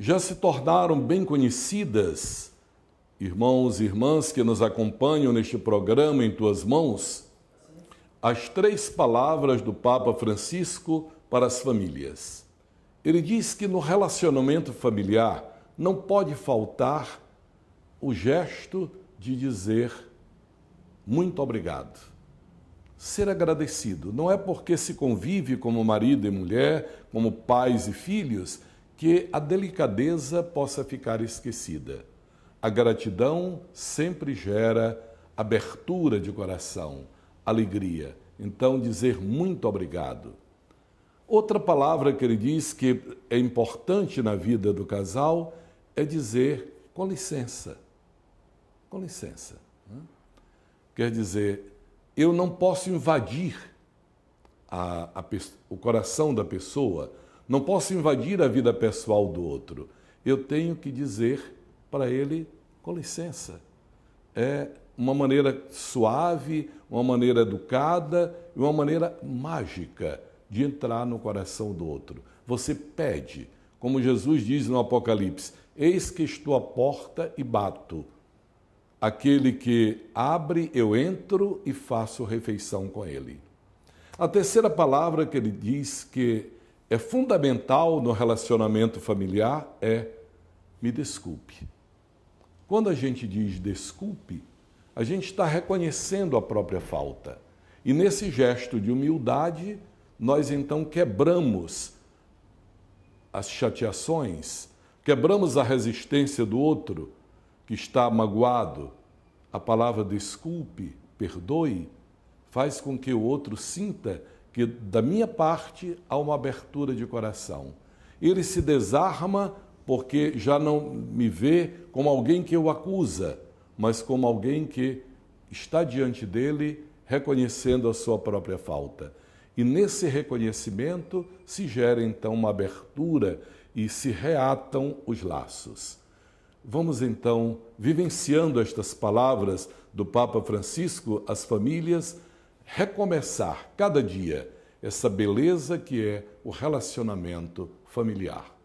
já se tornaram bem conhecidas. Irmãos e irmãs que nos acompanham neste programa em tuas mãos, as três palavras do Papa Francisco para as famílias. Ele diz que no relacionamento familiar não pode faltar o gesto de dizer muito obrigado. Ser agradecido. Não é porque se convive como marido e mulher, como pais e filhos, que a delicadeza possa ficar esquecida. A gratidão sempre gera abertura de coração, alegria. Então, dizer muito obrigado. Outra palavra que ele diz que é importante na vida do casal é dizer com licença. Com licença. Né? Quer dizer, eu não posso invadir a, a, o coração da pessoa não posso invadir a vida pessoal do outro. Eu tenho que dizer para ele, com licença. É uma maneira suave, uma maneira educada e uma maneira mágica de entrar no coração do outro. Você pede, como Jesus diz no Apocalipse: Eis que estou à porta e bato. Aquele que abre, eu entro e faço refeição com ele. A terceira palavra que ele diz que é fundamental no relacionamento familiar é me desculpe. Quando a gente diz desculpe, a gente está reconhecendo a própria falta. E nesse gesto de humildade, nós então quebramos as chateações, quebramos a resistência do outro que está magoado. A palavra desculpe, perdoe, faz com que o outro sinta que da minha parte há uma abertura de coração. Ele se desarma porque já não me vê como alguém que o acusa, mas como alguém que está diante dele reconhecendo a sua própria falta. E nesse reconhecimento se gera então uma abertura e se reatam os laços. Vamos então, vivenciando estas palavras do Papa Francisco às famílias, recomeçar cada dia essa beleza que é o relacionamento familiar.